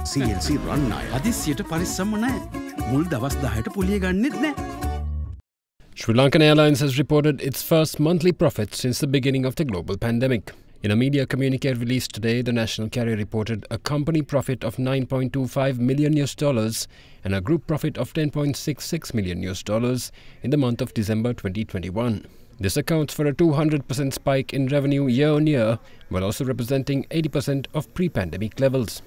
අදිසියට පරිස්සම නෑ මුල් දවස් පුලිය ගන්නෙත් නෑ Sri Lankan Airlines has reported its first monthly profit since the beginning of the global pandemic. In a media communique released today, the national carrier reported a company profit of 9.25 million US dollars and a group profit of 10.66 million US dollars in the month of December 2021. This accounts for a 200% spike in revenue year on year, while also representing 80% of pre-pandemic levels.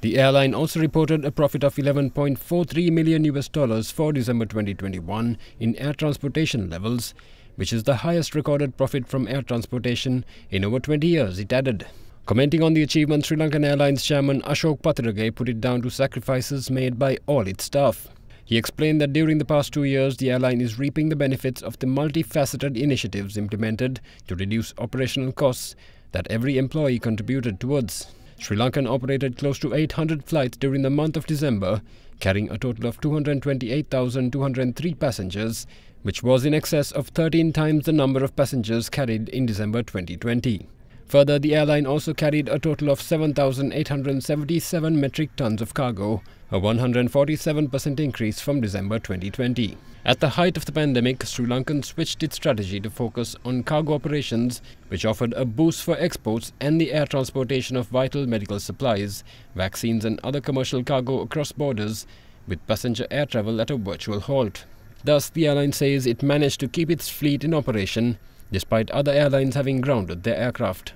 The airline also reported a profit of 11.43 million US dollars for December 2021 in air transportation levels, which is the highest recorded profit from air transportation in over 20 years, it added. Commenting on the achievement, Sri Lankan Airlines chairman Ashok Patrage put it down to sacrifices made by all its staff. He explained that during the past two years, the airline is reaping the benefits of the multifaceted initiatives implemented to reduce operational costs that every employee contributed towards. Sri Lankan operated close to 800 flights during the month of December, carrying a total of 228,203 passengers, which was in excess of 13 times the number of passengers carried in December 2020. Further, the airline also carried a total of 7,877 metric tons of cargo, a 147% increase from December 2020. At the height of the pandemic, Sri Lankan switched its strategy to focus on cargo operations, which offered a boost for exports and the air transportation of vital medical supplies, vaccines and other commercial cargo across borders, with passenger air travel at a virtual halt. Thus, the airline says it managed to keep its fleet in operation, despite other airlines having grounded their aircraft.